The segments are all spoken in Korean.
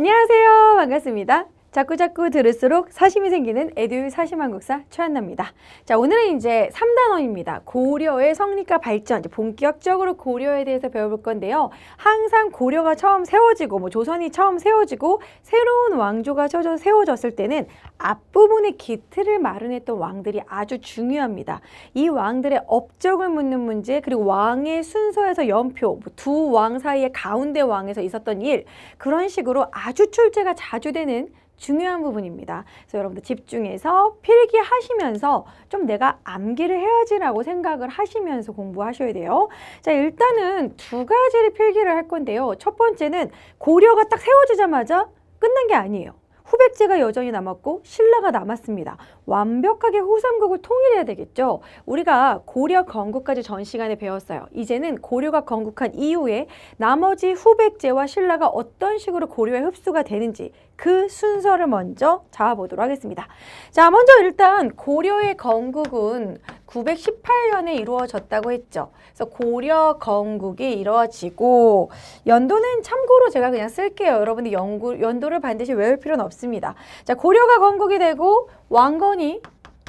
안녕하세요. 반갑습니다. 자꾸자꾸 들을수록 사심이 생기는 에듀 사심한국사 최한나입니다. 자, 오늘은 이제 3단원입니다. 고려의 성립과 발전, 이제 본격적으로 고려에 대해서 배워볼 건데요. 항상 고려가 처음 세워지고, 뭐 조선이 처음 세워지고, 새로운 왕조가 쳐져 세워졌을 때는 앞부분의 기틀을 마련했던 왕들이 아주 중요합니다. 이 왕들의 업적을 묻는 문제, 그리고 왕의 순서에서 연표, 뭐 두 왕 사이의 가운데 왕에서 있었던 일, 그런 식으로 아주 출제가 자주 되는 중요한 부분입니다. 그래서 여러분들 집중해서 필기하시면서 좀 내가 암기를 해야지라고 생각을 하시면서 공부하셔야 돼요. 자, 일단은 두 가지를 필기를 할 건데요. 첫 번째는 고려가 딱 세워지자마자 끝난 게 아니에요. 후백제가 여전히 남았고 신라가 남았습니다. 완벽하게 후삼국을 통일해야 되겠죠. 우리가 고려 건국까지 전 시간에 배웠어요. 이제는 고려가 건국한 이후에 나머지 후백제와 신라가 어떤 식으로 고려에 흡수가 되는지 그 순서를 먼저 잡아보도록 하겠습니다. 자, 먼저 일단 고려의 건국은 918년에 이루어졌다고 했죠. 그래서 고려 건국이 이루어지고 연도는 참고로 제가 그냥 쓸게요. 여러분들 연구, 연도를 반드시 외울 필요는 없습니다. 자, 고려가 건국이 되고 왕건이 천천히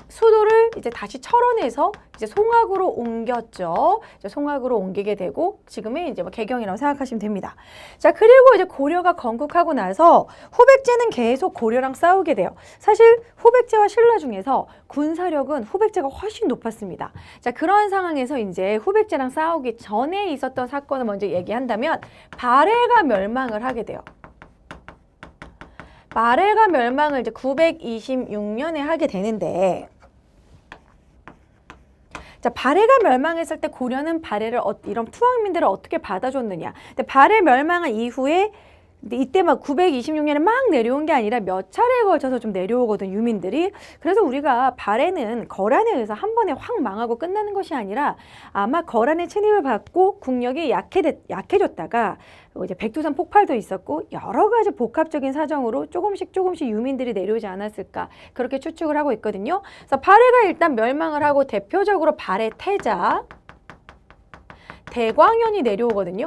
수도를 이제 다시 철원에서 이제 송악으로 옮겼죠. 이제 송악으로 옮기게 되고 지금의 이제 뭐 개경이라고 생각하시면 됩니다. 자 그리고 이제 고려가 건국하고 나서 후백제는 계속 고려랑 싸우게 돼요. 사실 후백제와 신라 중에서 군사력은 후백제가 훨씬 높았습니다. 자 그런 상황에서 이제 후백제랑 싸우기 전에 있었던 사건을 먼저 얘기한다면 발해가 멸망을 하게 돼요. 마레가 멸망을 이제 926년에 하게 되는데 자, 발해가 멸망했을 때 고려는 발해를 어, 이런 투항민들을 어떻게 받아줬느냐. 근데 발해 멸망한 이후에 근데 이때 막 926년에 막 내려온 게 아니라 몇 차례에 걸쳐서 좀 내려오거든 유민들이 그래서 우리가 발해는 거란에 의해서 한 번에 확 망하고 끝나는 것이 아니라 아마 거란의 침입을 받고 국력이 약해, 약해졌다가 어, 이제 백두산 폭발도 있었고 여러 가지 복합적인 사정으로 조금씩 조금씩 유민들이 내려오지 않았을까 그렇게 추측을 하고 있거든요 그래서 발해가 일단 멸망을 하고 대표적으로 발해 태자 대광현이 내려오거든요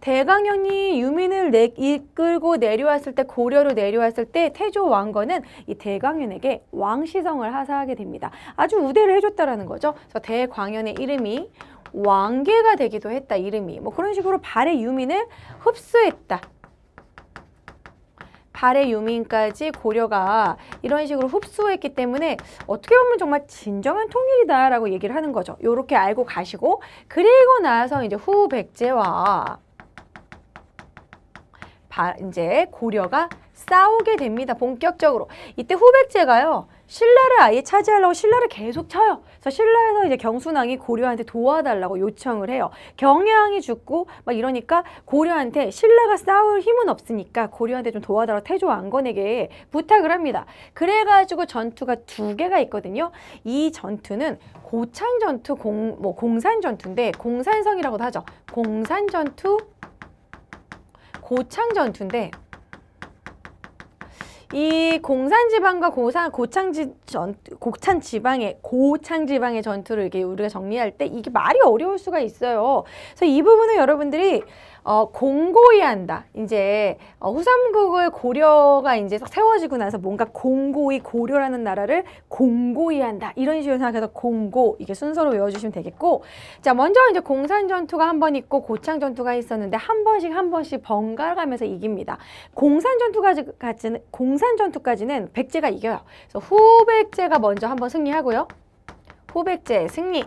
대강현이 유민을 내, 이끌고 내려왔을 때 고려로 내려왔을 때 태조 왕건은 이 대강현에게 왕시성을 하사하게 됩니다. 아주 우대를 해줬다라는 거죠. 그래서 대광현의 이름이 왕계가 되기도 했다 이름이 뭐 그런 식으로 발의 유민을 흡수했다 발의 유민까지 고려가 이런 식으로 흡수했기 때문에 어떻게 보면 정말 진정한 통일이다라고 얘기를 하는 거죠. 이렇게 알고 가시고 그리고 나서 이제 후 백제와 바, 이제 고려가 싸우게 됩니다. 본격적으로. 이때 후백제가요. 신라를 아예 차지하려고 신라를 계속 쳐요. 그래서 신라에서 이제 경순왕이 고려한테 도와달라고 요청을 해요. 경양이 죽고 막 이러니까 고려한테 신라가 싸울 힘은 없으니까 고려한테 좀 도와달라고 태조 왕건에게 부탁을 합니다. 그래가지고 전투가 두 개가 있거든요. 이 전투는 고창 전투, 공, 뭐 공산 전투인데 공산성이라고도 하죠. 공산 전투 고창 전투인데 이 공산지방과 고산, 고창지 전, 고창지방의 고창지방의 전투를 이게 우리가 정리할 때 이게 말이 어려울 수가 있어요. 그래서 이 부분은 여러분들이 어, 공고히 한다. 이제 어, 후삼국의 고려가 이제 세워지고 나서 뭔가 공고히 고려라는 나라를 공고히 한다. 이런 식으로 생각해서 공고 이게 순서로 외워주시면 되겠고 자 먼저 이제 공산 전투가 한 번 있고 고창 전투가 있었는데 한 번씩 한 번씩 번갈아가면서 이깁니다. 공산 전투까지는 공산 전투까지는 백제가 이겨요. 그래서 후백제가 먼저 한 번 승리하고요. 후백제 승리.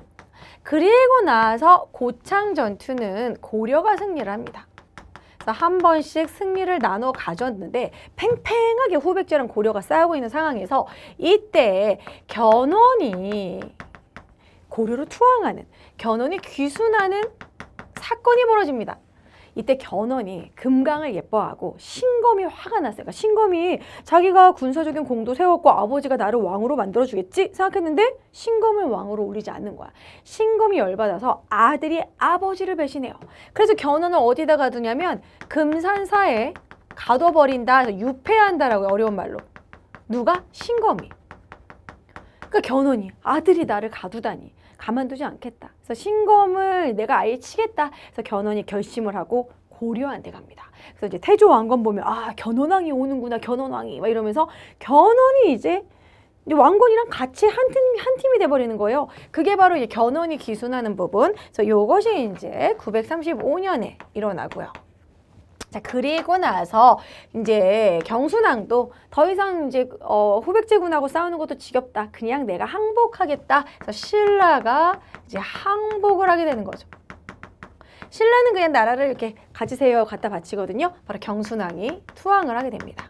그리고 나서 고창 전투는 고려가 승리를 합니다. 한 번씩 승리를 나눠 가졌는데 팽팽하게 후백제랑 고려가 싸우고 있는 상황에서 이때 견훤이 고려로 투항하는 견훤이 귀순하는 사건이 벌어집니다. 이때 견훤이 금강을 예뻐하고 신검이 화가 났어요. 그러니까 신검이 자기가 군사적인 공도 세웠고 아버지가 나를 왕으로 만들어주겠지 생각했는데 신검을 왕으로 올리지 않는 거야. 신검이 열받아서 아들이 아버지를 배신해요. 그래서 견훤을 어디다 가두냐면 금산사에 가둬버린다, 유폐한다라고 어려운 말로. 누가? 신검이. 그러니까 견훤이 아들이 나를 가두다니 가만두지 않겠다. 그래서 신검을 내가 아예 치겠다. 그래서 견훤이 결심을 하고 고려한테 갑니다. 그래서 이제 태조 왕건 보면 아 견훤왕이 오는구나 견훤왕이 막 이러면서 견훤이 이제 왕건이랑 같이 한 팀 한 팀이 돼버리는 거예요. 그게 바로 이제 견훤이 기순하는 부분. 그래서 이것이 이제 935년에 일어나고요. 자 그리고 나서 이제 경순왕도 더 이상 이제 어, 후백제군하고 싸우는 것도 지겹다. 그냥 내가 항복하겠다. 그래서 신라가 이제 항복을 하게 되는 거죠. 신라는 그냥 나라를 이렇게 가지세요 갖다 바치거든요. 바로 경순왕이 투항을 하게 됩니다.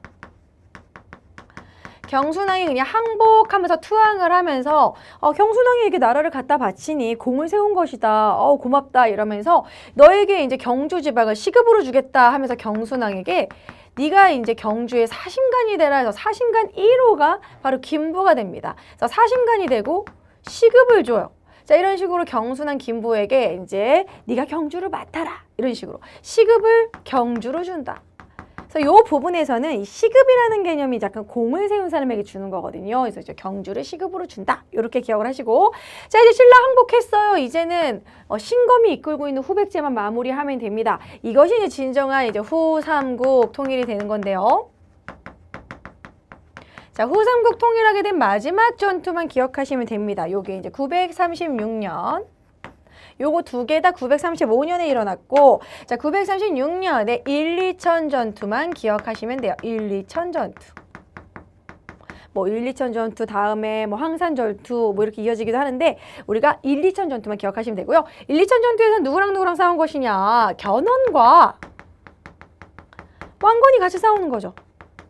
경순왕이 그냥 항복하면서 투항을 하면서 어, 경순왕에게 나라를 갖다 바치니 공을 세운 것이다. 어, 고맙다 이러면서 너에게 이제 경주 지방을 시급으로 주겠다 하면서 경순왕에게 네가 이제 경주의 사신관이 되라 해서 사신관 1호가 바로 김부가 됩니다. 그래서 사신관이 되고 시급을 줘요. 자 이런 식으로 경순한 김부에게 이제 네가 경주를 맡아라 이런 식으로 시급을 경주로 준다. 그래서 요 부분에서는 시급이라는 개념이 약간 공을 세운 사람에게 주는 거거든요. 그래서 이제 경주를 시급으로 준다. 이렇게 기억을 하시고 자 이제 신라 항복했어요. 이제는 어, 신검이 이끌고 있는 후백제만 마무리하면 됩니다. 이것이 이제 진정한 이제 후삼국 통일이 되는 건데요. 자, 후삼국 통일하게 된 마지막 전투만 기억하시면 됩니다. 요게 이제 936년 요거 두 개 다 935년에 일어났고 자 936년에 1, 2천 전투만 기억하시면 돼요. 1, 2천 전투. 뭐 1, 2천 전투 다음에 뭐 황산 전투 뭐 이렇게 이어지기도 하는데 우리가 1, 2천 전투만 기억하시면 되고요. 1, 2천 전투에서 누구랑 누구랑 싸운 것이냐? 견훤과 왕건이 같이 싸우는 거죠.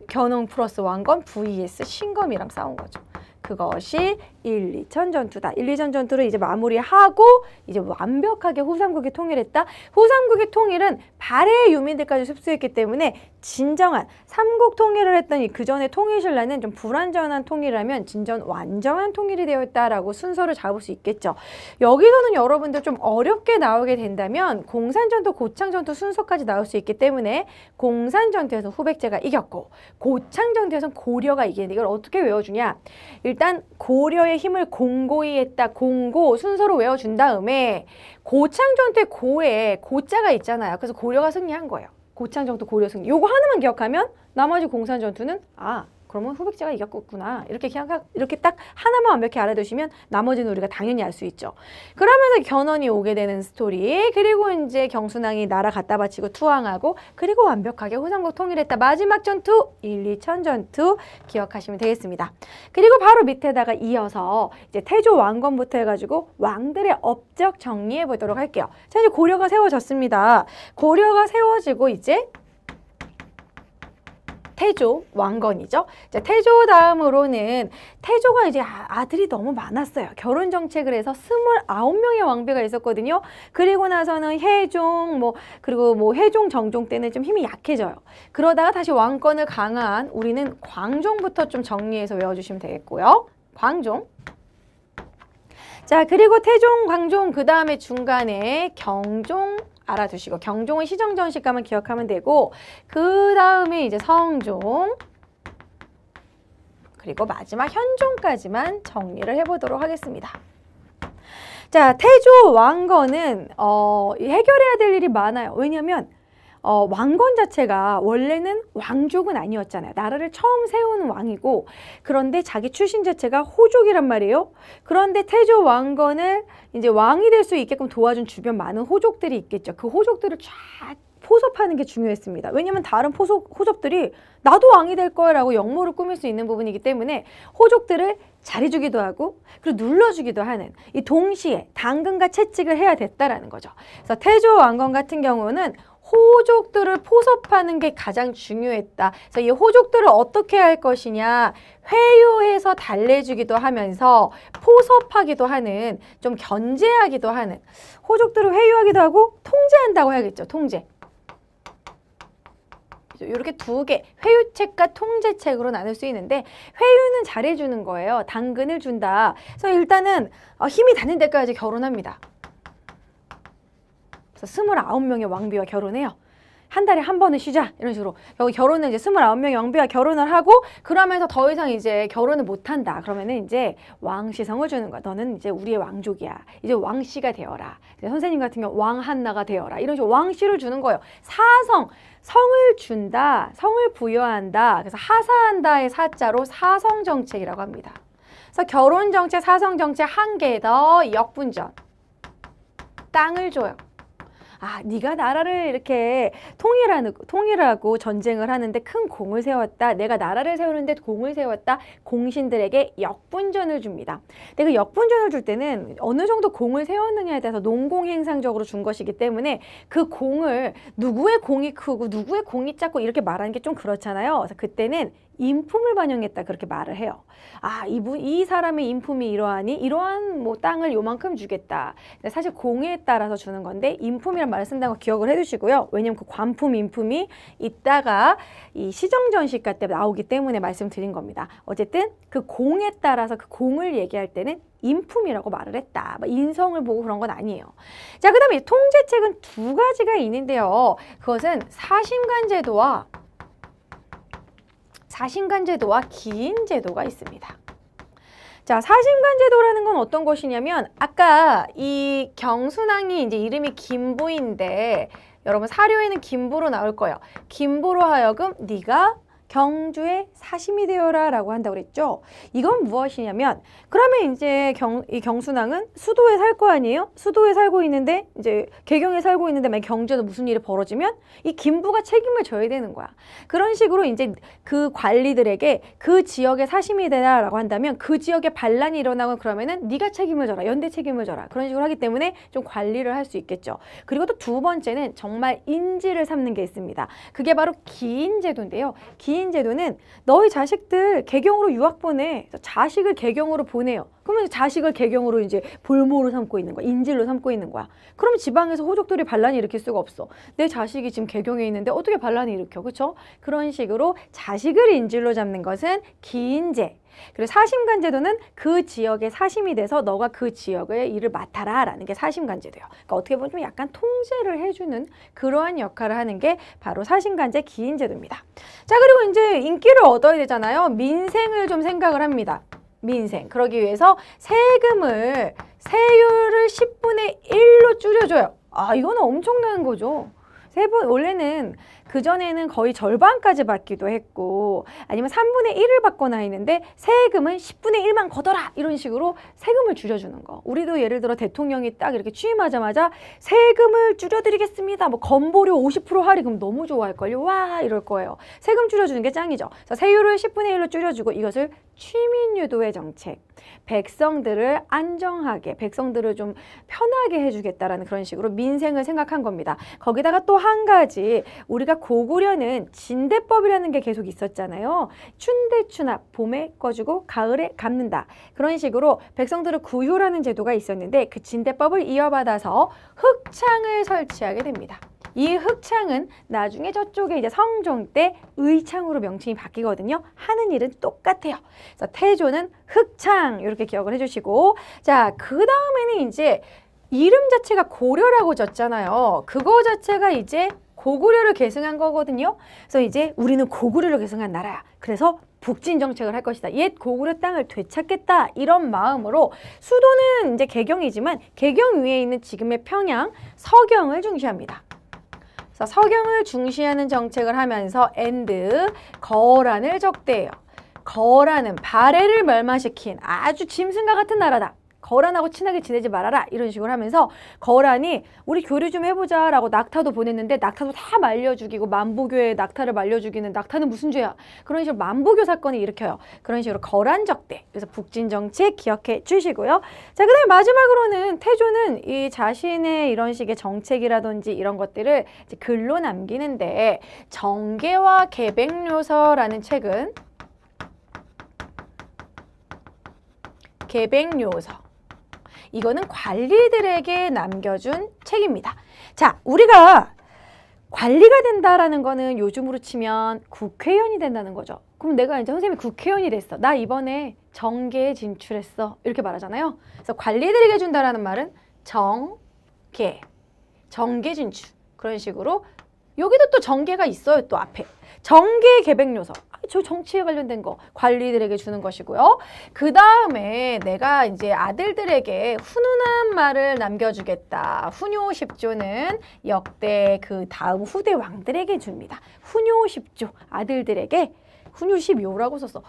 견훤 플러스 왕건 vs 신검이랑 싸운 거죠. 그것이 1, 2천 전투다. 1, 2천 전투를 이제 마무리하고 이제 완벽하게 후삼국이 통일했다. 후삼국의 통일은 발해의 유민들까지 습수했기 때문에 진정한 삼국 통일을 했더니그전에 통일신라는 좀 불완전한 통일이라면 진전 완전한 통일이 되어 있다라고 순서를 잡을 수 있겠죠. 여기서는 여러분들 좀 어렵게 나오게 된다면 공산전투, 고창전투 순서까지 나올 수 있기 때문에 공산전투에서 후백제가 이겼고 고창전투에서 고려가 이기는데 이걸 어떻게 외워주냐. 일단 고려의 힘을 공고히 했다. 공고 순서로 외워준 다음에 고창전 때 고에 고자가 있잖아요. 그래서 고려가 승리한 거예요. 고창전투 고려 승리. 요거 하나만 기억하면 나머지 공산전투는 아 그러면 후백제가 이겼구나. 이렇게 그냥 이렇게 딱 하나만 완벽히 알아두시면 나머지는 우리가 당연히 알 수 있죠. 그러면서 견훤이 오게 되는 스토리. 그리고 이제 경순왕이 나라 갖다 바치고 투항하고 그리고 완벽하게 후삼국 통일했다. 마지막 전투 1, 2천 전투 기억하시면 되겠습니다. 그리고 바로 밑에다가 이어서 이제 태조 왕건부터 해가지고 왕들의 업적 정리해 보도록 할게요. 자 이제 고려가 세워졌습니다. 고려가 세워지고 이제 태조 왕건이죠. 이제 태조 다음으로는 태조가 이제 아, 아들이 너무 많았어요. 결혼 정책을 해서 스물 명의 왕비가 있었거든요. 그리고 나서는 해종 뭐 그리고 뭐 해종 정종 때는 좀 힘이 약해져요. 그러다가 다시 왕건을 강한 우리는 광종부터 좀 정리해서 외워주시면 되겠고요. 광종 자 그리고 태종, 광종 그 다음에 중간에 경종, 알아두시고 경종은 시정전식가만 기억하면 되고 그 다음에 이제 성종 그리고 마지막 현종까지만 정리를 해보도록 하겠습니다. 자 태조 왕건은 어, 해결해야 될 일이 많아요. 왜냐하면 어, 왕건 자체가 원래는 왕족은 아니었잖아요. 나라를 처음 세우는 왕이고 그런데 자기 출신 자체가 호족이란 말이에요. 그런데 태조 왕건을 이제 왕이 될 수 있게끔 도와준 주변 많은 호족들이 있겠죠. 그 호족들을 쫙 포섭하는 게 중요했습니다. 왜냐면 다른 포섭, 호족들이 나도 왕이 될거라고 역모를 꾸밀 수 있는 부분이기 때문에 호족들을 잘해주기도 하고 그리고 눌러주기도 하는 이 동시에 당근과 채찍을 해야 됐다라는 거죠. 그래서 태조 왕건 같은 경우는 호족들을 포섭하는 게 가장 중요했다. 그래서 이 호족들을 어떻게 할 것이냐 회유해서 달래주기도 하면서 포섭하기도 하는 좀 견제하기도 하는 호족들을 회유하기도 하고 통제한다고 해야겠죠. 통제. 이렇게 두 개, 회유책과 통제책으로 나눌 수 있는데 회유는 잘해주는 거예요. 당근을 준다. 그래서 일단은 어, 힘이 닿는 데까지 결혼합니다. 그래서 스물아홉 명의 왕비와 결혼해요. 한 달에 한 번은 쉬자 이런 식으로 결혼을 이제 스물 명의 왕비와 결혼을 하고 그러면서 더 이상 이제 결혼을 못 한다 그러면은 이제 왕시성을 주는 거야 너는 이제 우리의 왕족이야 이제 왕씨가 되어라 이제 선생님 같은 경우 왕한나가 되어라 이런 식으로 왕씨를 주는 거예요 사성 성을 준다 성을 부여한다 그래서 하사한다의 사자로 사성 정책이라고 합니다 그래서 결혼 정책 사성 정책 한 개 더 역분전 땅을 줘요 아 네가 나라를 이렇게 통일하는 통일하고 전쟁을 하는데 큰 공을 세웠다. 내가 나라를 세우는데 공을 세웠다. 공신들에게 역분전을 줍니다. 근데 그 역분전을 줄 때는 어느 정도 공을 세웠느냐에 대해서 농공행상적으로 준 것이기 때문에 그 공을 누구의 공이 크고 누구의 공이 작고 이렇게 말하는 게 좀 그렇잖아요. 그래서 그때는 인품을 반영했다 그렇게 말을 해요. 아, 이분 이 사람의 인품이 이러하니 이러한 뭐 땅을 요만큼 주겠다. 사실 공에 따라서 주는 건데 인품이란 말을 쓴다고 기억을 해 주시고요. 왜냐면 그 관품 인품이 이따가 이 시정 전시가 때 나오기 때문에 말씀드린 겁니다. 어쨌든 그 공에 따라서 그 공을 얘기할 때는 인품이라고 말을 했다. 인성을 보고 그런 건 아니에요. 자, 그 다음에 통제책은 두 가지가 있는데요. 그것은 사심관 제도와 사신간 제도와 기인 제도가 있습니다. 자, 사신간 제도라는 건 어떤 것이냐면 아까 이 경순왕이 이제 이름이 김부인데 여러분 사료에는 김부로 나올 거예요. 김부로 하여금 네가 경주의 사심이 되어라 라고 한다고 그랬죠. 이건 무엇이냐면 그러면 이제 경, 이 경순왕은 수도에 살 거 아니에요? 수도에 살고 있는데 이제 개경에 살고 있는데 만약 경주에서 무슨 일이 벌어지면 이 김부가 책임을 져야 되는 거야. 그런 식으로 이제 그 관리들에게 그 지역의 사심이 되라라고 한다면 그 지역에 반란이 일어나고 그러면은 네가 책임을 져라. 연대 책임을 져라. 그런 식으로 하기 때문에 좀 관리를 할 수 있겠죠. 그리고 또 두 번째는 정말 인지를 삼는 게 있습니다. 그게 바로 기인 제도인데요. 기인 개인 제도는 너희 자식들 개경으로 유학 보내. 자식을 개경으로 보내요. 그러면 자식을 개경으로 이제 볼모로 삼고 있는 거야. 인질로 삼고 있는 거야. 그럼 지방에서 호족들이 반란이 일으킬 수가 없어. 내 자식이 지금 개경에 있는데 어떻게 반란이 일으켜. 그렇죠? 그런 식으로 자식을 인질로 잡는 것은 기인제. 그리고사심관 제도는 그 지역의 사심이 돼서 너가 그 지역의 일을 맡아라 라는 게사심관 제도예요. 그러니까 어떻게 보면 좀 약간 통제를 해주는 그러한 역할을 하는 게 바로 사심관제 기인 제도입니다. 자 그리고 이제 인기를 얻어야 되잖아요. 민생을 좀 생각을 합니다. 민생. 그러기 위해서 세금을 세율을 10분의 1로 줄여줘요. 아 이거는 엄청난 거죠. 세번 원래는 그전에는 거의 절반까지 받기도 했고 아니면 3분의 1을 받거나 했는데 세금은 10분의 1만 걷어라 이런 식으로 세금을 줄여주는 거 우리도 예를 들어 대통령이 딱 이렇게 취임하자마자 세금을 줄여드리겠습니다 뭐 건보료 50% 할인 그럼 너무 좋아할걸요 와 이럴 거예요 세금 줄여주는 게 짱이죠 세율을 10분의 1로 줄여주고 이것을 취민유도의 정책 백성들을 안정하게 백성들을 좀 편하게 해주겠다라는 그런 식으로 민생을 생각한 겁니다. 거기다가 또 한 가지 우리가 고구려는 진대법이라는 게 계속 있었잖아요. 춘대추나 봄에 꺼주고 가을에 감는다. 그런 식으로 백성들을 구유라는 제도가 있었는데 그 진대법을 이어받아서 흑창을 설치하게 됩니다. 이 흑창은 나중에 저쪽에 이제 성종 때 의창으로 명칭이 바뀌거든요. 하는 일은 똑같아요. 그래서 태조는 흑창 이렇게 기억을 해주시고 자그 다음에는 이제 이름 자체가 고려라고 졌잖아요. 그거 자체가 이제 고구려를 계승한 거거든요. 그래서 이제 우리는 고구려를 계승한 나라야. 그래서 북진 정책을 할 것이다. 옛 고구려 땅을 되찾겠다. 이런 마음으로 수도는 이제 개경이지만 개경 위에 있는 지금의 평양, 서경을 중시합니다. 그래서 서경을 중시하는 정책을 하면서 and 거란을 적대해요. 거란은 발해를 멸망시킨 아주 짐승과 같은 나라다. 거란하고 친하게 지내지 말아라 이런 식으로 하면서 거란이 우리 교류 좀 해보자 라고 낙타도 보냈는데 낙타도 다 말려 죽이고 만보교의 낙타를 말려 죽이는 낙타는 무슨 죄야 그런 식으로 만보교 사건을 일으켜요 그런 식으로 거란적대 그래서 북진정책 기억해 주시고요 자 그다음에 마지막으로는 태조는 이 자신의 이런 식의 정책이라든지 이런 것들을 이제 글로 남기는데 정계와 계백요서라는 책은 계백요서 이거는 관리들에게 남겨준 책입니다. 자, 우리가 관리가 된다라는 거는 요즘으로 치면 국회의원이 된다는 거죠. 그럼 내가 이제 선생님이 국회의원이 됐어. 나 이번에 정계에 진출했어. 이렇게 말하잖아요. 그래서 관리들에게 준다라는 말은 정계, 정계 진출. 그런 식으로 여기도 또 정계가 있어요. 또 앞에. 정계 개백 요소. 아, 저 정치에 관련된 거 관리들에게 주는 것이고요. 그 다음에 내가 이제 아들들에게 훈훈한 말을 남겨주겠다. 훈요 1조는 역대 그 다음 후대 왕들에게 줍니다. 훈요 1조 아들들에게 훈요 1 2라고 썼어.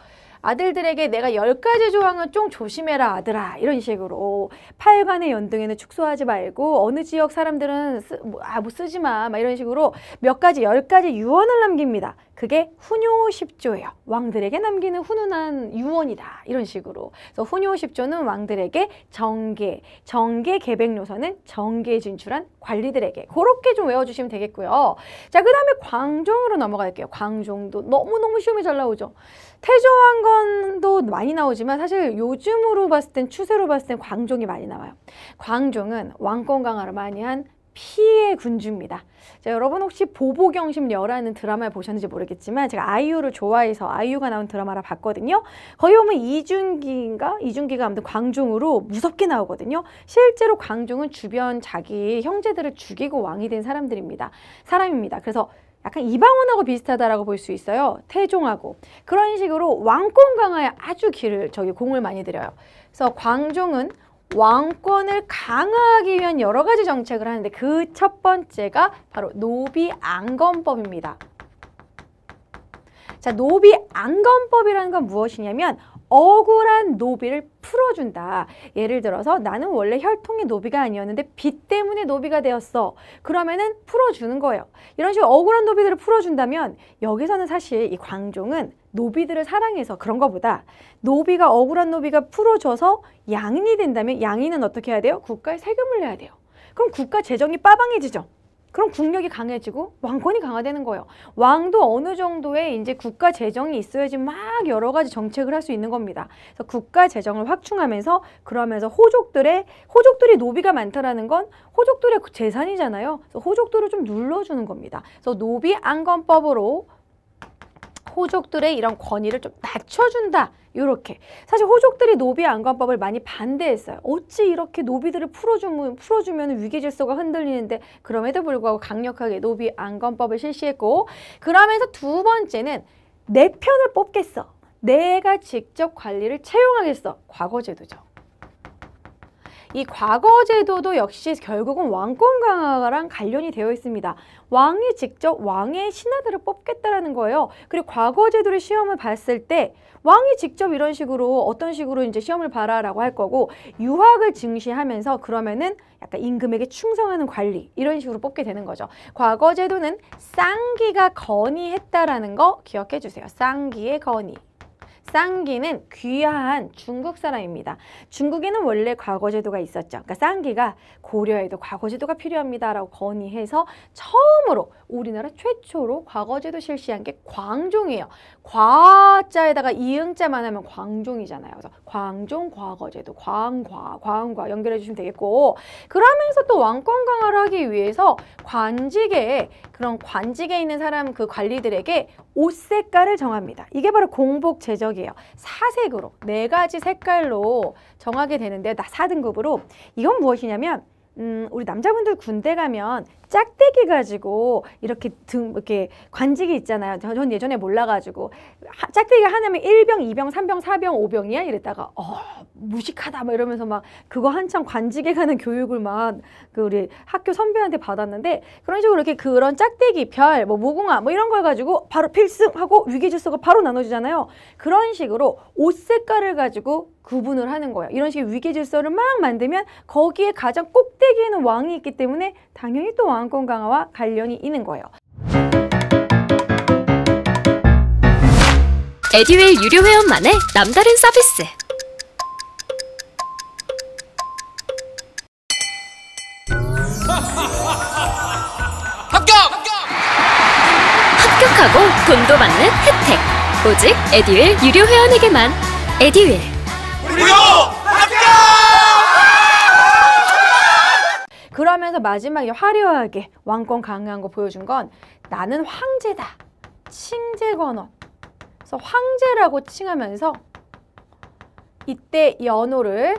아들들에게 내가 열가지 조항은 좀 조심해라 아들아 이런 식으로 팔간의 연등에는 축소하지 말고 어느 지역 사람들은 쓰, 뭐, 아, 뭐 쓰지 마 막 이런 식으로 몇 가지 열가지 유언을 남깁니다. 그게 훈요십조예요 왕들에게 남기는 훈훈한 유언이다. 이런 식으로. 그래서 훈요십조는 왕들에게 정계, 정계 개백요서는 정계에 진출한 관리들에게 그렇게 좀 외워주시면 되겠고요. 자, 그 다음에 광종으로 넘어갈게요. 광종도 너무너무 시험에 잘 나오죠. 태조왕건도 많이 나오지만 사실 요즘으로 봤을 땐 추세로 봤을 땐 광종이 많이 나와요. 광종은 왕권 강화를 많이 한 피의 군주입니다. 자, 여러분 혹시 보보경심여라는 드라마를 보셨는지 모르겠지만 제가 아이유를 좋아해서 아이유가 나온 드라마를 봤거든요. 거기 보면 이준기인가? 이준기가 아무튼 광종으로 무섭게 나오거든요. 실제로 광종은 주변 자기 형제들을 죽이고 왕이 된 사람들입니다. 사람입니다. 그래서 약간 이방원하고 비슷하다라고 볼 수 있어요. 태종하고 그런 식으로 왕권 강화에 아주 길을 저기 공을 많이 들여요. 그래서 광종은 왕권을 강화하기 위한 여러 가지 정책을 하는데 그 첫 번째가 바로 노비안검법입니다. 자, 노비안검법이라는 건 무엇이냐면 억울한 노비를 풀어준다. 예를 들어서 나는 원래 혈통의 노비가 아니었는데 빚 때문에 노비가 되었어. 그러면은 풀어주는 거예요. 이런 식으로 억울한 노비들을 풀어준다면 여기서는 사실 이 광종은 노비들을 사랑해서 그런 것보다 노비가 억울한 노비가 풀어줘서 양인이 된다면 양인은 어떻게 해야 돼요? 국가에 세금을 내야 돼요. 그럼 국가 재정이 빠방해지죠. 그럼 국력이 강해지고 왕권이 강화되는 거예요. 왕도 어느 정도의 이제 국가 재정이 있어야지 막 여러 가지 정책을 할 수 있는 겁니다. 그래서 국가 재정을 확충하면서 그러면서 호족들의 호족들이 노비가 많다라는 건 호족들의 재산이잖아요. 그래서 호족들을 좀 눌러주는 겁니다. 그래서 노비 안건법으로 호족들의 이런 권위를 좀 낮춰준다. 이렇게 사실 호족들이 노비 안건법을 많이 반대했어요. 어찌 이렇게 노비들을 풀어주면 풀어주면 위계 질서가 흔들리는데 그럼에도 불구하고 강력하게 노비 안건법을 실시했고 그러면서 두 번째는 내 편을 뽑겠어. 내가 직접 관리를 채용하겠어. 과거제도죠. 이 과거 제도도 역시 결국은 왕권 강화랑 관련이 되어 있습니다. 왕이 직접 왕의 신하들을 뽑겠다라는 거예요. 그리고 과거 제도를 시험을 봤을 때 왕이 직접 이런 식으로 어떤 식으로 이제 시험을 봐라라고 할 거고 유학을 증시하면서 그러면은 약간 임금에게 충성하는 관리 이런 식으로 뽑게 되는 거죠. 과거 제도는 쌍기가 건의했다라는 거 기억해 주세요. 쌍기의 건의. 쌍기는 귀한 중국 사람입니다. 중국에는 원래 과거제도가 있었죠. 그러니까 쌍기가 고려에도 과거제도가 필요합니다라고 건의해서 처음으로 우리나라 최초로 과거제도 실시한 게 광종이에요. 과자에다가 이응자만 하면 광종이잖아요. 그래서 광종 과거제도 광과 광과 연결해 주시면 되겠고 그러면서 또 왕권 강화를 하기 위해서 관직에 그런 관직에 있는 사람 그 관리들에게 옷 색깔을 정합니다. 이게 바로 공복 제적이에요. 사색으로 네 가지 색깔로 정하게 되는데 나 4등급으로 이건 무엇이냐면 음, 우리 남자분들 군대 가면 짝대기 가지고 이렇게 등 이렇게 관직이 있잖아요. 전 예전에 몰라가지고 하, 짝대기가 하나면 일병이병삼병사병오병이야 이랬다가 어 무식하다 막 이러면서 막 그거 한참 관직에 가는 교육을 막 그 우리 학교 선배한테 받았는데 그런 식으로 이렇게 그런 짝대기 별뭐 무궁화 뭐 이런 걸 가지고 바로 필승하고 위기질서가 바로 나눠지잖아요. 그런 식으로 옷 색깔을 가지고 구분을 하는 거예요. 이런 식의 위기질서를 막 만들면 거기에 가장 꼭대기에는 왕이 있기 때문에 당연히 또 왕. 관권 강화와 관련이 있는 거예요. 에디웰 유료 회원만의 남다른 서비스. 합격! 합격하고 돈도 받는 혜택. 오직 에디웰 유료 회원에게만. 에디윌 무료! 그러면서 마지막에 화려하게 왕권 강요한 거 보여준 건 나는 황제다. 칭제건원. 그래서 황제라고 칭하면서 이때 연호를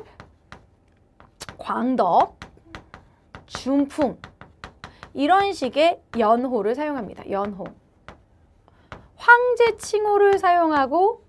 광덕, 중풍 이런 식의 연호를 사용합니다. 연호. 황제 칭호를 사용하고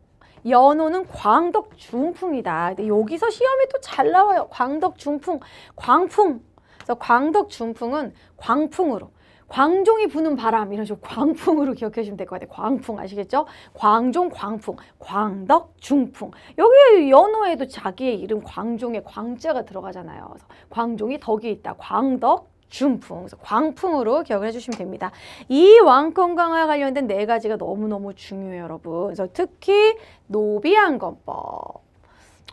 연호는 광덕 중풍이다. 근데 여기서 시험이 또 잘 나와요. 광덕 중풍, 광풍 그래서 광덕 중풍은 광풍으로 광종이 부는 바람 이런 식으로 광풍으로 기억해 주시면 될 것 같아요. 광풍 아시겠죠? 광종 광풍, 광덕 중풍. 여기 연호에도 자기의 이름 광종의 광자가 들어가잖아요. 그래서 광종이 덕이 있다. 광덕 중풍, 그래서 광풍으로 기억을 해주시면 됩니다. 이 왕건강과 관련된 네 가지가 너무너무 중요해요, 여러분. 그래서 특히 노비안검법.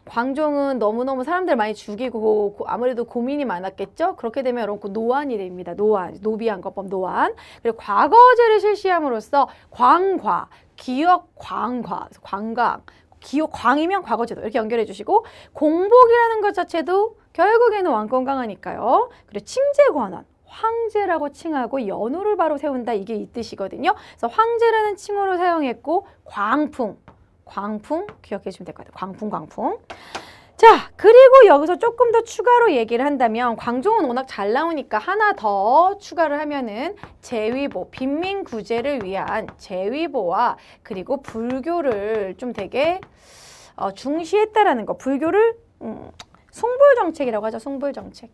광종은 너무너무 사람들 많이 죽이고 아무래도 고민이 많았겠죠. 그렇게 되면 여런분 노안이 됩니다. 노안, 노비안거법 노안. 그리고 과거제를 실시함으로써 광과, 기억 광과, 광광기억 광이면 과거제도 이렇게 연결해 주시고 공복이라는 것 자체도 결국에는 왕권 강하니까요. 그리고 침제 권한 황제라고 칭하고 연호를 바로 세운다 이게 이 뜻이거든요. 그래서 황제라는 칭호로 사용했고 광풍 광풍 기억해 주면 시될것 같아요. 광풍 광풍. 자 그리고 여기서 조금 더 추가로 얘기를 한다면 광종은 워낙 잘 나오니까 하나 더 추가를 하면은 재위보 빈민 구제를 위한 재위보와 그리고 불교를 좀 되게 어, 중시했다라는 거 불교를 음, 송불 정책이라고 하죠 송불 정책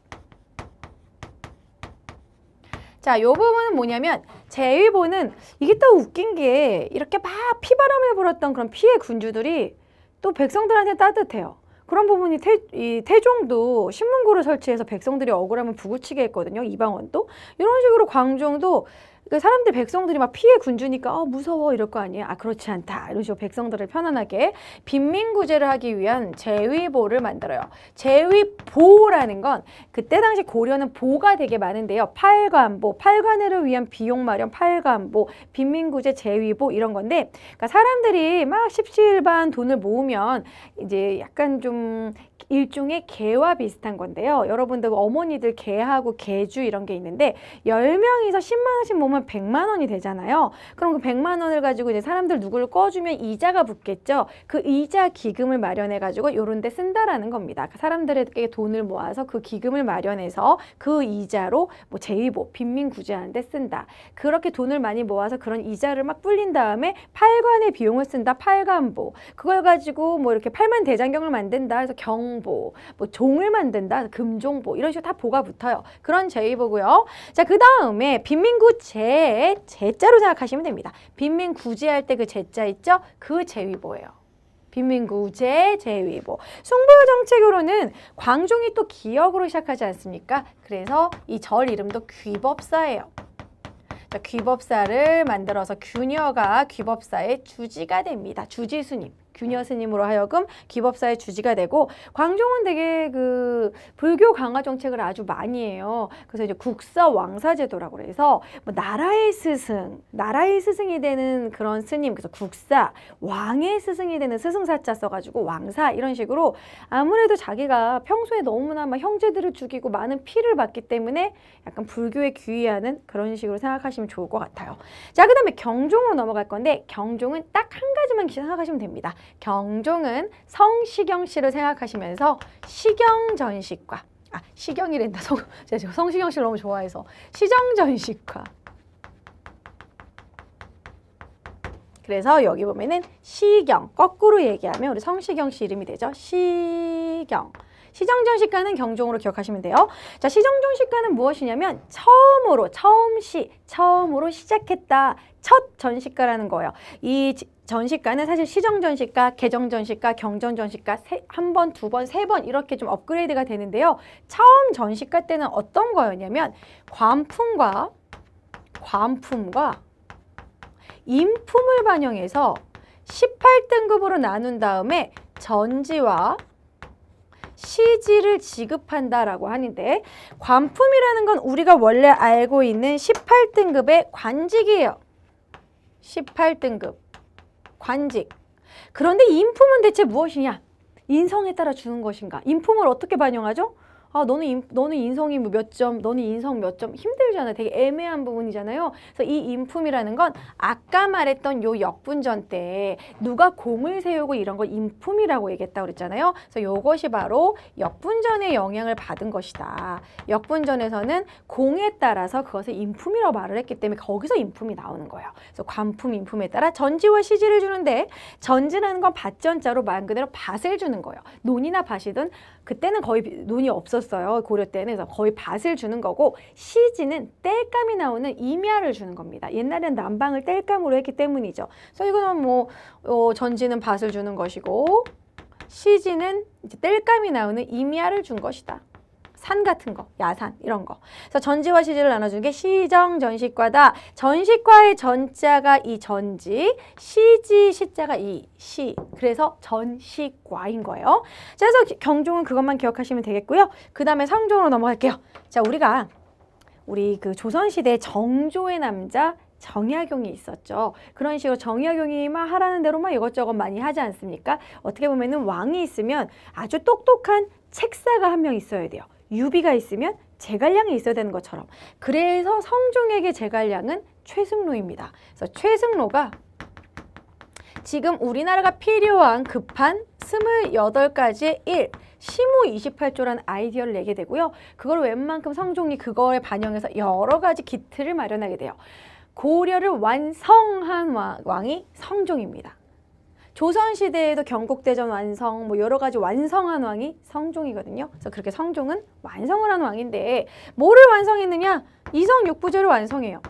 자요 부분은 뭐냐면 제일보는 이게 또 웃긴 게 이렇게 막 피바람을 불었던 그런 피해 군주들이 또 백성들한테 따뜻해요. 그런 부분이 태, 이 태종도 신문고를 설치해서 백성들이 억울함을 부구치게 했거든요. 이방원도. 이런 식으로 광종도 그 사람들 백성들이 막 피해 군주니까 어, 무서워 이럴 거 아니에요. 아 그렇지 않다 이런 식으로 백성들을 편안하게 빈민구제를 하기 위한 제위보를 만들어요. 제위보라는 건 그때 당시 고려는 보가 되게 많은데요. 팔관보, 팔관회를 위한 비용 마련, 팔관보, 빈민구제, 제위보 이런 건데 그러니까 사람들이 막 십시일반 돈을 모으면 이제 약간 좀 일종의 개와 비슷한 건데요. 여러분들 어머니들 개하고 개주 이런 게 있는데 열명이서십만 원씩 모으면 백만 원이 되잖아요. 그럼 그백만 원을 가지고 이제 사람들 누구를 꺼주면 이자가 붙겠죠. 그 이자 기금을 마련해 가지고 요런 데 쓴다라는 겁니다. 그 사람들에게 돈을 모아서 그 기금을 마련해서 그 이자로 뭐 재위보, 빈민 구제하는 데 쓴다. 그렇게 돈을 많이 모아서 그런 이자를 막 불린 다음에 팔관의 비용을 쓴다. 팔관보. 그걸 가지고 뭐 이렇게 팔만 대장경을 만든다. 해서경 종보, 뭐 종을 만든다, 금종보 이런 식으로 다 보가 붙어요. 그런 제의보고요. 자, 그 다음에 빈민구제, 의 제자로 생각하시면 됩니다. 빈민구제할 때 그 제자 있죠? 그제위보예요 빈민구제, 제위보 숭보여 정책으로는 광종이 또 기역으로 시작하지 않습니까? 그래서 이 절 이름도 귀법사예요. 자, 귀법사를 만들어서 균여가 귀법사의 주지가 됩니다. 주지수님. 균여 스님으로 하여금 기법사의 주지가 되고 광종은 되게 그 불교 강화 정책을 아주 많이 해요. 그래서 이제 국사 왕사 제도라고 해서뭐 나라의 스승, 나라의 스승이 되는 그런 스님 그래서 국사, 왕의 스승이 되는 스승사자 써가지고 왕사 이런 식으로 아무래도 자기가 평소에 너무나 막 형제들을 죽이고 많은 피를 받기 때문에 약간 불교에 귀의하는 그런 식으로 생각하시면 좋을 것 같아요. 자, 그 다음에 경종으로 넘어갈 건데 경종은 딱 한 가지만 생각하시면 됩니다. 경종은 성시경 씨를 생각하시면서 시경전식과 아 시경이랜다 성, 제가 성시경 씨를 너무 좋아해서 시정전식과 그래서 여기 보면은 시경 거꾸로 얘기하면 우리 성시경 씨 이름이 되죠 시경 시정전식가는 경종으로 기억하시면 돼요. 자, 시정전식가는 무엇이냐면 처음으로 처음 시 처음으로 시작했다 첫 전식가라는 거예요. 이 전시가는 사실 시정 전시가, 개정 전시가, 경정 전시가 한 번, 두 번, 세 번 이렇게 좀 업그레이드가 되는데요. 처음 전시가 때는 어떤 거였냐면 관품과 관품과 인품을 반영해서 18등급으로 나눈 다음에 전지와 시지를 지급한다라고 하는데 관품이라는 건 우리가 원래 알고 있는 18등급의 관직이에요. 18등급. 관직. 그런데 인품은 대체 무엇이냐? 인성에 따라 주는 것인가? 인품을 어떻게 반영하죠? 아 너는 인, 너는 인성이 뭐몇 점, 너는 인성 몇 점 힘들잖아요. 되게 애매한 부분이잖아요. 그래서 이 인품이라는 건 아까 말했던 요 역분전 때 누가 공을 세우고 이런 걸 인품이라고 얘기했다 그랬잖아요. 그래서 요것이 바로 역분전의 영향을 받은 것이다. 역분전에서는 공에 따라서 그것을 인품이라고 말을 했기 때문에 거기서 인품이 나오는 거예요. 그래서 관품 인품에 따라 전지와 시지를 주는데 전지라는 건 밭전자로 말 그대로 밭을 주는 거예요. 논이나 밭이든 그때는 거의 눈이 없었어요. 고려 때는 그래서 거의 밭을 주는 거고 시지는 땔감이 나오는 임야를 주는 겁니다. 옛날엔 난방을 땔감으로 했기 때문이죠. 그래서 이거는 뭐 어, 전지는 밭을 주는 것이고 시지는 이제 땔감이 나오는 임야를 준 것이다. 산 같은 거, 야산 이런 거. 그래서 전지와 시지를 나눠준 게 시정 전시과다. 전시과의 전자가 이 전지, 시지 시자가 이 시. 그래서 전시과인 거예요. 자, 그래서 경종은 그것만 기억하시면 되겠고요. 그 다음에 상종으로 넘어갈게요. 자, 우리가 우리 그 조선시대 정조의 남자 정약용이 있었죠. 그런 식으로 정약용이 만 하라는 대로만 이것저것 많이 하지 않습니까? 어떻게 보면은 왕이 있으면 아주 똑똑한 책사가 한 명 있어야 돼요. 유비가 있으면 제갈량이 있어야 되는 것처럼 그래서 성종에게 제갈량은 최승로입니다. 그래서 최승로가 지금 우리나라가 필요한 급한 스물여덟 가지의 일, 심오 이십팔조라는 아이디어를 내게 되고요. 그걸 웬만큼 성종이 그거에 반영해서 여러 가지 기틀을 마련하게 돼요. 고려를 완성한 왕이 성종입니다. 조선시대에도 경국대전 완성, 뭐 여러 가지 완성한 왕이 성종이거든요. 그래서 그렇게 성종은 완성을 한 왕인데 뭐를 완성했느냐? 이성육부제를 완성해요.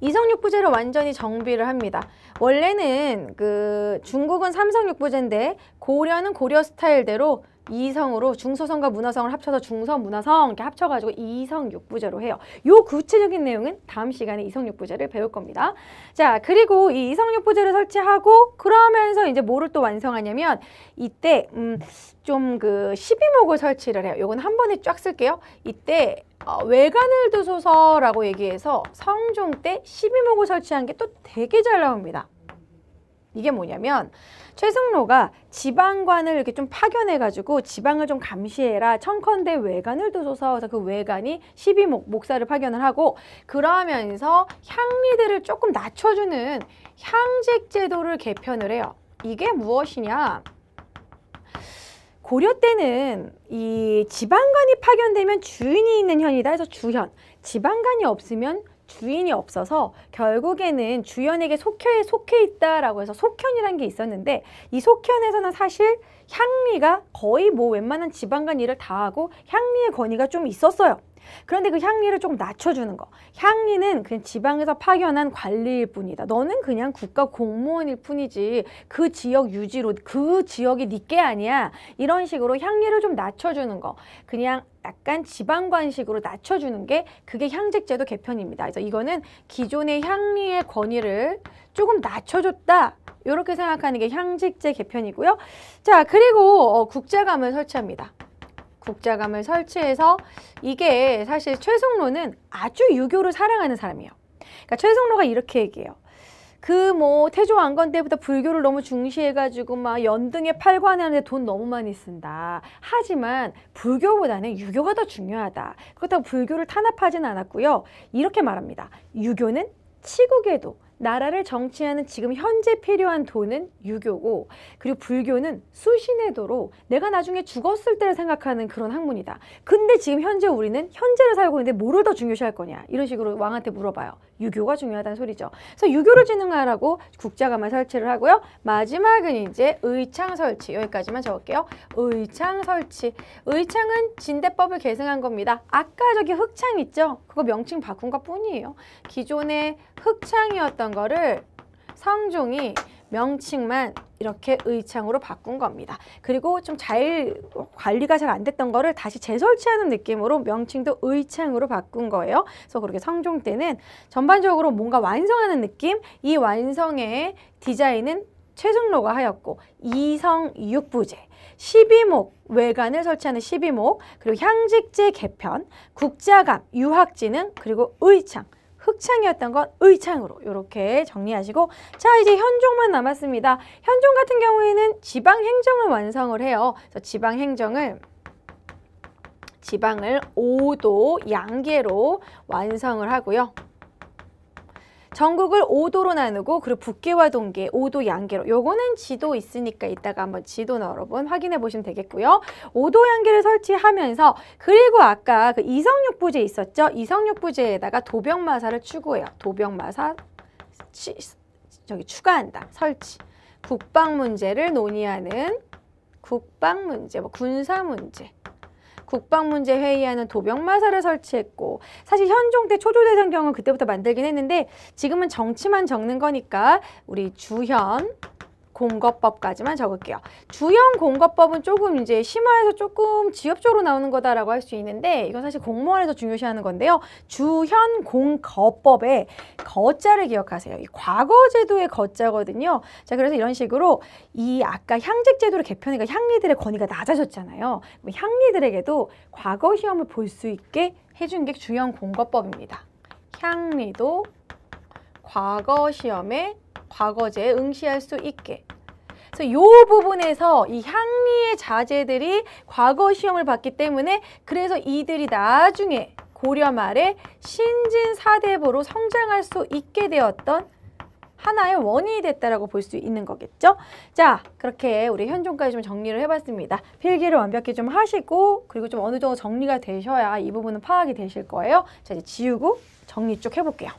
이성육부제를 완전히 정비를 합니다. 원래는 그 중국은 삼성육부제인데 고려는 고려 스타일대로 이성으로 중소성과 문화성을 합쳐서 중성 문화성 이렇게 합쳐가지고 이성육부제로 해요. 요 구체적인 내용은 다음 시간에 이성육부제를 배울 겁니다. 자 그리고 이 이성육부제를 설치하고 그러면서 이제 뭐를 또 완성하냐면 이때 음, 좀그 12목을 설치를 해요. 요건 한 번에 쫙 쓸게요. 이때 어, 외관을 두소서라고 얘기해서 성종 때 12목을 설치한 게 또 되게 잘 나옵니다. 이게 뭐냐면 최승로가 지방관을 이렇게 좀 파견해가지고 지방을 좀 감시해라 청컨대 외관을 두소서 그 외관이 12목 목사를 파견을 하고 그러면서 향리들을 조금 낮춰주는 향직 제도를 개편을 해요. 이게 무엇이냐? 고려 때는 이 지방관이 파견되면 주인이 있는 현이다 해서 주현, 지방관이 없으면 주인이 없어서 결국에는 주연에게 속현에 속해 있다라고 해서 속현이란 게 있었는데 이 속현에서는 사실 향리가 거의 뭐 웬만한 지방간 일을 다 하고 향리의 권위가 좀 있었어요. 그런데 그 향리를 조금 낮춰주는 거. 향리는 그냥 지방에서 파견한 관리일 뿐이다. 너는 그냥 국가 공무원일 뿐이지 그 지역 유지로 그 지역이 니게 아니야. 이런 식으로 향리를 좀 낮춰주는 거. 그냥 약간 지방관식으로 낮춰주는 게 그게 향직제도 개편입니다. 그래서 이거는 기존의 향리의 권위를 조금 낮춰줬다. 이렇게 생각하는 게 향직제 개편이고요. 자, 그리고 어, 국제감을 설치합니다. 국자감을 설치해서 이게 사실 최성로는 아주 유교를 사랑하는 사람이에요. 그러니까 최성로가 이렇게 얘기해요. 그 뭐 태조 왕건 때부터 불교를 너무 중시해가지고 막 연등에 팔관하는데 돈 너무 많이 쓴다. 하지만 불교보다는 유교가 더 중요하다. 그렇다고 불교를 탄압하진 않았고요. 이렇게 말합니다. 유교는 치국에도 나라를 정치하는 지금 현재 필요한 돈은 유교고 그리고 불교는 수신의 도로 내가 나중에 죽었을 때를 생각하는 그런 학문이다. 근데 지금 현재 우리는 현재를 살고 있는데 뭐를 더 중요시할 거냐 이런 식으로 왕한테 물어봐요. 유교가 중요하다는 소리죠. 그래서 유교를 진흥하라고 국자가만 설치를 하고요. 마지막은 이제 의창 설치. 여기까지만 적을게요. 의창 설치. 의창은 진대법을 계승한 겁니다. 아까 저기 흑창 있죠? 그거 명칭 바꾼 것 뿐이에요. 기존의 흑창이었던 거를 성종이 명칭만 이렇게 의창으로 바꾼 겁니다. 그리고 좀 잘 관리가 잘 안 됐던 거를 다시 재설치하는 느낌으로 명칭도 의창으로 바꾼 거예요. 그래서 그렇게 성종 때는 전반적으로 뭔가 완성하는 느낌, 이 완성의 디자인은 최승로가 하였고 이성 육부제, 12목 외관을 설치하는 12목, 그리고 향직제 개편, 국자감, 유학지능, 그리고 의창 흑창이었던 건 의창으로 이렇게 정리하시고 자 이제 현종만 남았습니다. 현종 같은 경우에는 지방행정을 완성을 해요. 그래서 지방행정을 지방을 5도 양계로 완성을 하고요. 전국을 5도로 나누고 그리고 북계와 동계 5도 양계로 요거는 지도 있으니까 이따가 한번 지도는 여러분 확인해 보시면 되겠고요. 5도 양계를 설치하면서 그리고 아까 그 이성육부제 있었죠? 이성육부제에다가 도병마사를 추구해요. 도병마사 치, 저기 추가한다. 설치. 국방 문제를 논의하는 국방 문제, 뭐 군사 문제, 국방문제 회의하는 도병마사를 설치했고 사실 현종 때 초조대장경은 그때부터 만들긴 했는데 지금은 정치만 적는 거니까 우리 주현 공거법까지만 적을게요. 주형 공거법은 조금 이제 심화해서 조금 지엽적으로 나오는 거다라고 할 수 있는데 이건 사실 공무원에서 중요시하는 건데요. 주현 공거법의 거자를 기억하세요. 이 과거제도의 거자거든요. 자 그래서 이런 식으로 이 아까 향직제도를 개편해가 그러니까 향리들의 권위가 낮아졌잖아요. 뭐 향리들에게도 과거 시험을 볼 수 있게 해준 게 주형 공거법입니다. 향리도 과거 시험에 과거제에 응시할 수 있게 그래서 요 부분에서 이 향리의 자제들이 과거 시험을 봤기 때문에 그래서 이들이 나중에 고려 말에 신진 사대부로 성장할 수 있게 되었던 하나의 원인이 됐다라고 볼 수 있는 거겠죠. 자, 그렇게 우리 현종까지 좀 정리를 해봤습니다. 필기를 완벽히 좀 하시고 그리고 좀 어느 정도 정리가 되셔야 이 부분은 파악이 되실 거예요. 자, 이제 지우고 정리 쭉 해볼게요.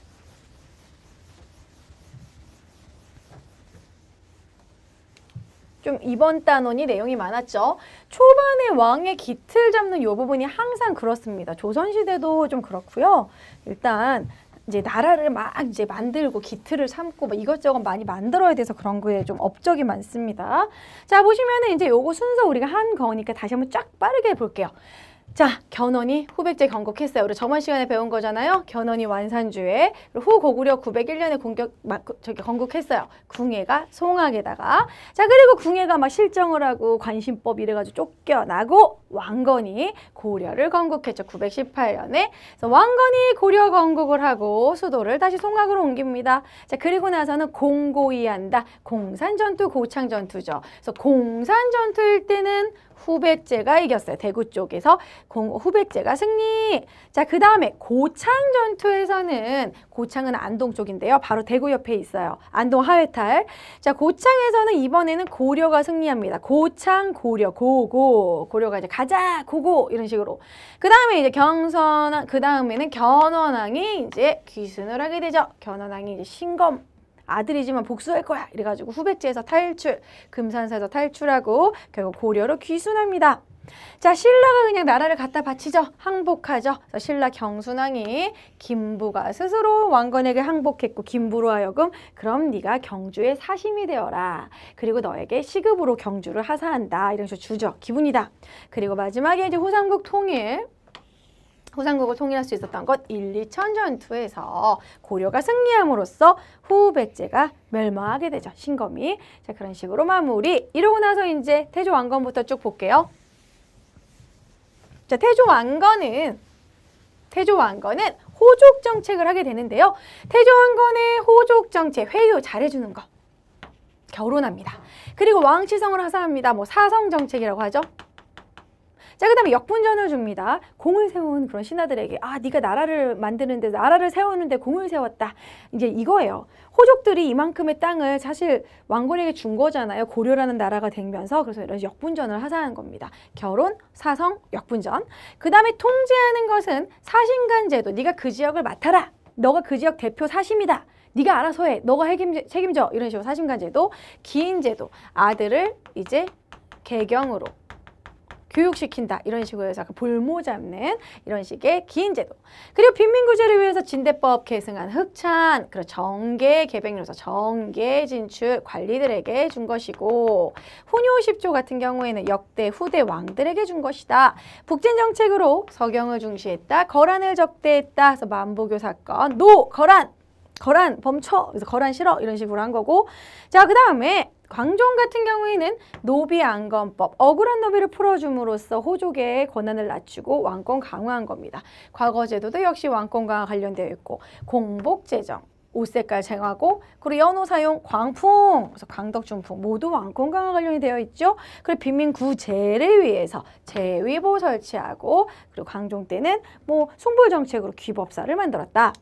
좀 이번 단원이 내용이 많았죠. 초반에 왕의 기틀 잡는 요 부분이 항상 그렇습니다. 조선시대도 좀 그렇고요. 일단 이제 나라를 막 이제 만들고 기틀을 삼고 막 뭐 이것저것 많이 만들어야 돼서 그런 거에 좀 업적이 많습니다. 자, 보시면은 이제 요거 순서 우리가 한 거니까 다시 한번 쫙 빠르게 볼게요. 자, 견훤이 후백제 경곡했어요. 우리 저번 시간에 배운 거잖아요. 견훤이 완산주에 후고구려 901년에 공격 막 그, 저기 건국했어요. 궁예가 송악에다가 자 그리고 궁예가 막 실정을 하고 관심법 이래가지고 쫓겨나고 왕건이 고려를 건국했죠. 918년에 그래서 왕건이 고려 건국을 하고 수도를 다시 송악으로 옮깁니다. 자 그리고 나서는 공고이한다. 공산전투 고창전투죠. 그래서 공산전투일 때는 후백제가 이겼어요. 대구 쪽에서 공, 후백제가 승리. 자, 그 다음에 고창 전투에서는 고창은 안동 쪽인데요. 바로 대구 옆에 있어요. 안동 하회탈. 자, 고창에서는 이번에는 고려가 승리합니다. 고창, 고려, 고고. 고려가 이제 가자, 고고 이런 식으로. 그 다음에 이제 경선, 그 다음에는 견원왕이 이제 귀순을 하게 되죠. 견원왕이 이제 신검 아들이지만 복수할 거야. 이래가지고 후백제에서 탈출, 금산사에서 탈출하고 결국 고려로 귀순합니다. 자, 신라가 그냥 나라를 갖다 바치죠. 항복하죠. 신라 경순왕이 김부가 스스로 왕건에게 항복했고 김부로 하여금 그럼 네가 경주의 사심이 되어라. 그리고 너에게 시급으로 경주를 하사한다. 이런 식으로 주죠. 기분이다. 그리고 마지막에 이제 후삼국 통일 후상국을 통일할 수 있었던 것 1, 2천 전투에서 고려가 승리함으로써 후백제가 멸망하게 되죠. 신검이. 자 그런 식으로 마무리. 이러고 나서 이제 태조 왕건부터 쭉 볼게요. 자 태조 왕건은 태조 왕건은 호족 정책을 하게 되는데요. 태조 왕건의 호족 정책, 회유 잘해주는 거. 결혼합니다. 그리고 왕치성을 하사합니다. 뭐 사성 정책이라고 하죠. 자, 그다음에 역분전을 줍니다. 공을 세운 그런 신하들에게 아, 네가 나라를 만드는데 나라를 세우는데 공을 세웠다. 이제 이거예요. 호족들이 이만큼의 땅을 사실 왕건에게 준 거잖아요. 고려라는 나라가 되면서 그래서 이런 역분전을 하자는 겁니다. 결혼, 사성, 역분전. 그다음에 통제하는 것은 사신간 제도. 네가 그 지역을 맡아라. 너가 그 지역 대표 사심이다. 네가 알아서 해. 너가 해김, 책임져. 이런 식으로 사심간 제도, 기인 제도. 아들을 이제 개경으로 교육시킨다 이런 식으로 해서 볼모 잡는 이런 식의 기인제도 그리고 빈민구제를 위해서 진대법 계승한 흑찬 그리고 정계 개백률서 정계 진출 관리들에게 준 것이고 훈요십조 같은 경우에는 역대 후대 왕들에게 준 것이다 북진정책으로 서경을 중시했다 거란을 적대했다 그래서 만보교 사건 노 거란 거란 범쳐 그래서 거란 싫어 이런 식으로 한 거고 자 그 다음에 광종 같은 경우에는 노비 안건법, 억울한 노비를 풀어줌으로써 호족의 권한을 낮추고 왕권 강화한 겁니다. 과거 제도도 역시 왕권과 관련되어 있고 공복 제정, 옷 색깔 쟁하고 그리고 연호 사용 광풍, 그래서 강덕중풍 모두 왕권 강화 관련이 되어 있죠. 그리고 빈민 구제를 위해서 재위보 설치하고 그리고 광종 때는 뭐 숭불 정책으로 귀법사를 만들었다.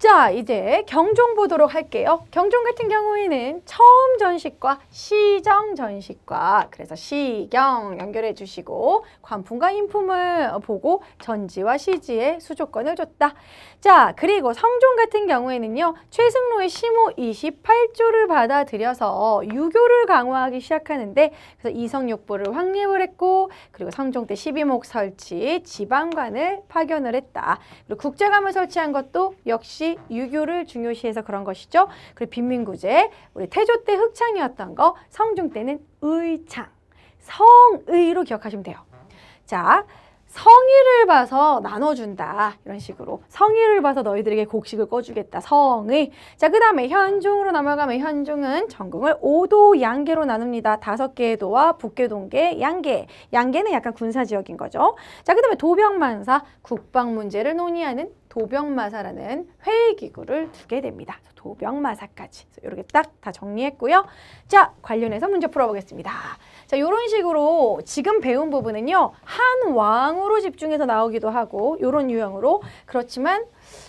자, 이제 경종 보도록 할게요. 경종 같은 경우에는 처음 전식과 시정 전식과 그래서 시경 연결해 주시고 관품과 인품을 보고 전지와 시지의 수조권을 줬다. 자, 그리고 성종 같은 경우에는요. 최승로의 시모 28조를 받아들여서 유교를 강화하기 시작하는데 그래서 이성육부를 확립을 했고 그리고 성종 때 12목 설치 지방관을 파견을 했다. 그리고 국제감을 설치한 것도 역시 유교를 중요시해서 그런 것이죠. 그리고 빈민구제, 우리 태조 때 흑창이었던 거, 성중 때는 의창, 성의로 기억하시면 돼요. 자, 성의를 봐서 나눠준다. 이런 식으로. 성의를 봐서 너희들에게 곡식을 꺼주겠다. 성의. 자, 그 다음에 현중으로 넘어가면 현중은 전궁을 오도 양계로 나눕니다. 다섯 개의 도와 북계, 동계, 양계. 양계는 약간 군사지역인 거죠. 자, 그 다음에 도병만사, 국방 문제를 논의하는 도병마사라는 회의기구를 두게 됩니다. 도병마사까지. 이렇게 딱 다 정리했고요. 자, 관련해서 문제 풀어보겠습니다. 자, 이런 식으로 지금 배운 부분은요. 한 왕으로 집중해서 나오기도 하고 이런 유형으로 그렇지만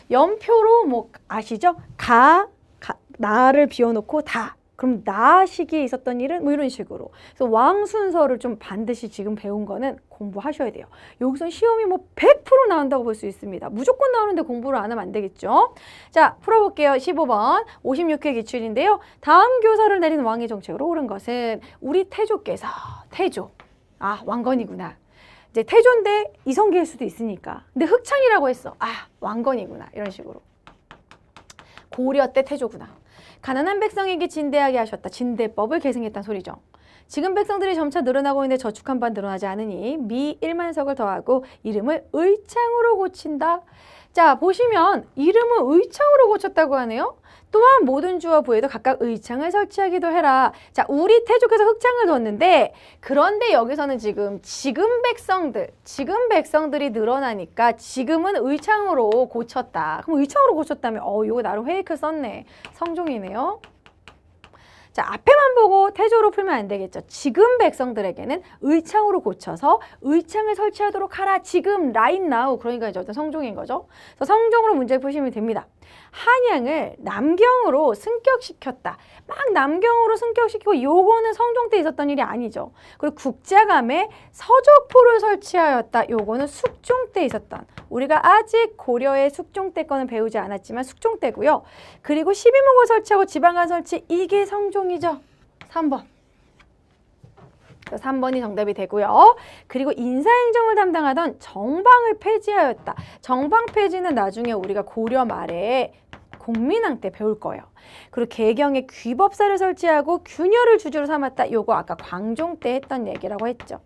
연표로 뭐 아시죠? 가, 가 나를 비워놓고 다 그럼 나 시기에 있었던 일은 뭐 이런 식으로. 그래서 왕 순서를 좀 반드시 지금 배운 거는 공부하셔야 돼요. 여기서 시험이 뭐 100% 나온다고 볼 수 있습니다. 무조건 나오는데 공부를 안 하면 안 되겠죠. 자, 풀어볼게요. 15번 56회 기출인데요. 다음 교사를 내린 왕의 정책으로 옳은 것은 우리 태조께서 태조. 아, 왕건이구나. 이제 태조인데 이성계일 수도 있으니까. 근데 흑창이라고 했어. 아, 왕건이구나. 이런 식으로. 고려 때 태조구나. 가난한 백성에게 진대하게 하셨다. 진대법을 계승했다는 소리죠. 지금 백성들이 점차 늘어나고 있는데 저축한 반 늘어나지 않으니 미 1만석을 더하고 이름을 의창으로 고친다. 자, 보시면 이름을 의창으로 고쳤다고 하네요. 또한 모든 주와 부에도 각각 의창을 설치하기도 해라. 자, 우리 태족에서 흑창을 뒀는데 그런데 여기서는 지금 지금 백성들, 지금 백성들이 늘어나니까 지금은 의창으로 고쳤다. 그럼 의창으로 고쳤다면 어, 이거 나름 회이크 썼네. 성종이네요. 자, 앞에만 보고 태조로 풀면 안 되겠죠. 지금 백성들에게는 의창으로 고쳐서 의창을 설치하도록 하라. 지금 라인 나우. 그러니까 이제 어떤 성종인 거죠. 그래서 성종으로 문제 푸시면 됩니다. 한양을 남경으로 승격시켰다. 막 남경으로 승격시키고 요거는 성종 때 있었던 일이 아니죠. 그리고 국자감에 서적포를 설치하였다. 요거는 숙종 때 있었던 우리가 아직 고려의 숙종 때 거는 배우지 않았지만 숙종 때고요. 그리고 12목을 설치하고 지방간 설치 이게 성종이죠. 3번. 3번이 정답이 되고요. 그리고 인사행정을 담당하던 정방을 폐지하였다. 정방 폐지는 나중에 우리가 고려 말에 공민왕 때 배울 거예요. 그리고 개경에 귀법사를 설치하고 균열을 주제로 삼았다. 요거 아까 광종 때 했던 얘기라고 했죠.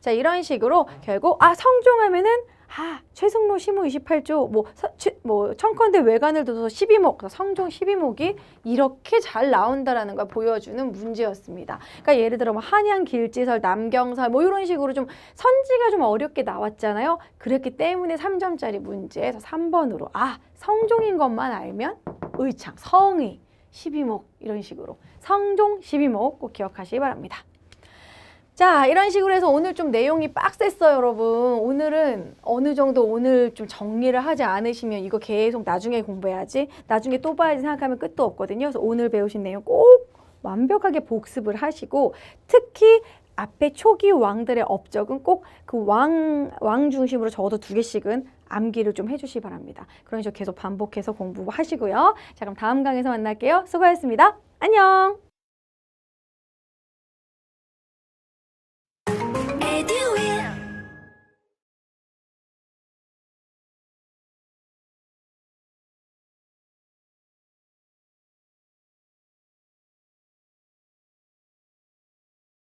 자 이런 식으로 결국 아 성종하면은 아, 최승로 시무 28조 뭐, 서, 최, 뭐 청컨대 외관을 둬서 12목, 그러니까 성종 12목이 이렇게 잘 나온다라는 걸 보여주는 문제였습니다. 그러니까 예를 들어 뭐 한양 길지설, 남경설 뭐 이런 식으로 좀 선지가 좀 어렵게 나왔잖아요. 그랬기 때문에 3점짜리 문제에서 3번으로 아, 성종인 것만 알면 의창, 성의 12목 이런 식으로 성종 12목 꼭 기억하시기 바랍니다. 자 이런 식으로 해서 오늘 좀 내용이 빡셌어요 여러분 오늘은 어느 정도 오늘 좀 정리를 하지 않으시면 이거 계속 나중에 공부해야지 나중에 또 봐야지 생각하면 끝도 없거든요 그래서 오늘 배우신 내용 꼭 완벽하게 복습을 하시고 특히 앞에 초기 왕들의 업적은 꼭 그 왕 왕 중심으로 적어도 두 개씩은 암기를 좀 해주시기 바랍니다. 그러니 계속 반복해서 공부하시고요. 자 그럼 다음 강에서 만날게요. 수고하셨습니다. 안녕!